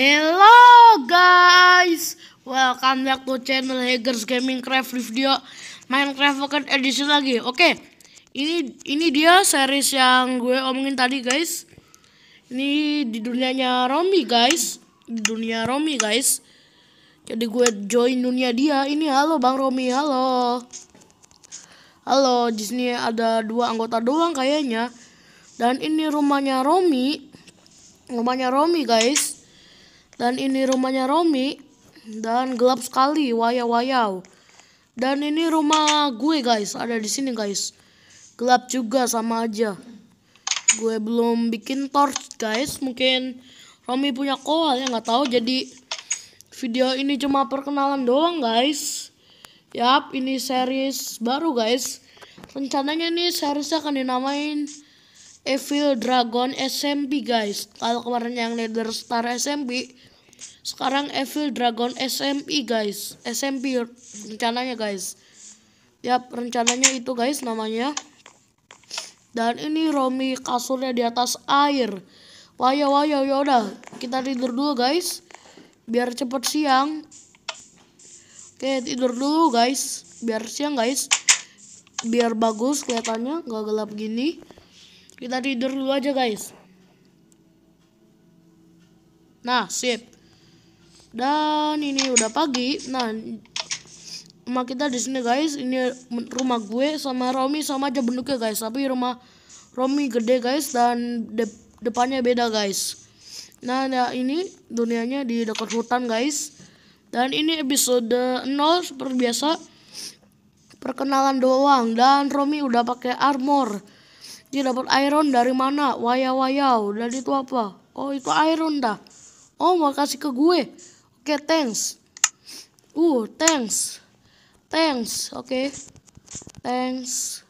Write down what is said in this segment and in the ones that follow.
Hello guys, welcome back to channel Hager's Gaming Craft Review Minecraft Pocket Edition lagi. Oke, okay. ini ini dia series yang gue omongin tadi guys. Ini di dunianya Romi guys, di dunia Romi guys. Jadi gue join dunia dia. Ini halo Bang Romi, halo. Halo, di sini ada dua anggota doang kayaknya. Dan ini rumahnya Romi. Rumahnya Romi guys dan ini rumahnya Romi dan gelap sekali, wayau-wayau. Dan ini rumah gue guys, ada di sini guys. Gelap juga sama aja. Gue belum bikin torch guys, mungkin Romi punya koal ya nggak tahu. Jadi video ini cuma perkenalan doang guys. Yap, ini series baru guys. Rencananya ini series akan dinamain Evil Dragon SMP guys. Kalau kemarin yang Leader Star SMP sekarang Evil Dragon SMP guys SMP rencananya guys ya rencananya itu guys namanya dan ini Romi kasurnya di atas air waya waya yaudah kita tidur dulu guys biar cepet siang oke tidur dulu guys biar siang guys biar bagus kelihatannya nggak gelap gini kita tidur dulu aja guys nah sip dan ini udah pagi. Nah, rumah kita di sini guys. Ini rumah gue sama Romi sama aja bentuknya guys. Tapi rumah Romi gede guys dan de depannya beda guys. Nah, ya ini dunianya di dekat hutan guys. Dan ini episode 0 seperti biasa. Perkenalan doang dan Romi udah pakai armor. Dia dapat iron dari mana? wayau wayau Dan itu apa? Oh, itu iron dah. Oh, mau kasih ke gue. Oke, okay, thanks. Uh, thanks. Thanks, oke. Okay. Thanks.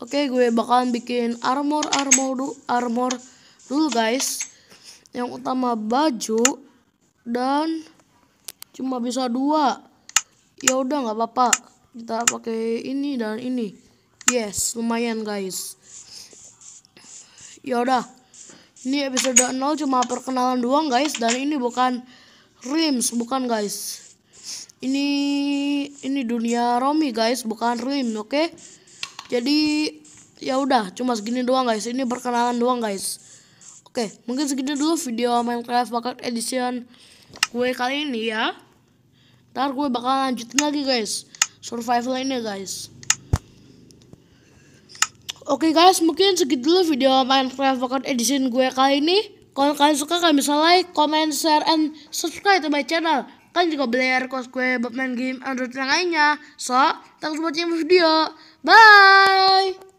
Oke, okay, gue bakalan bikin armor armor du armor dulu guys. Yang utama baju dan cuma bisa dua. Ya udah nggak apa-apa. Kita pakai ini dan ini. Yes, lumayan guys. Ya udah. Ini episode 0 cuma perkenalan doang guys dan ini bukan rims bukan guys ini ini dunia Romi guys bukan rim oke okay? jadi ya udah cuma segini doang guys ini perkenalan doang guys oke okay, mungkin segini dulu video Minecraft Pocket Edition gue kali ini ya ntar gue bakal lanjutin lagi guys survival ini guys Oke okay guys, mungkin segitu dulu video Minecraft Pocket Edition gue kali ini. Kalau kalian suka kalian bisa like, comment, share, and subscribe to my channel. Kalian juga belajar kos gue buat main game Android yang lainnya. So, thanks buat yang video. Bye!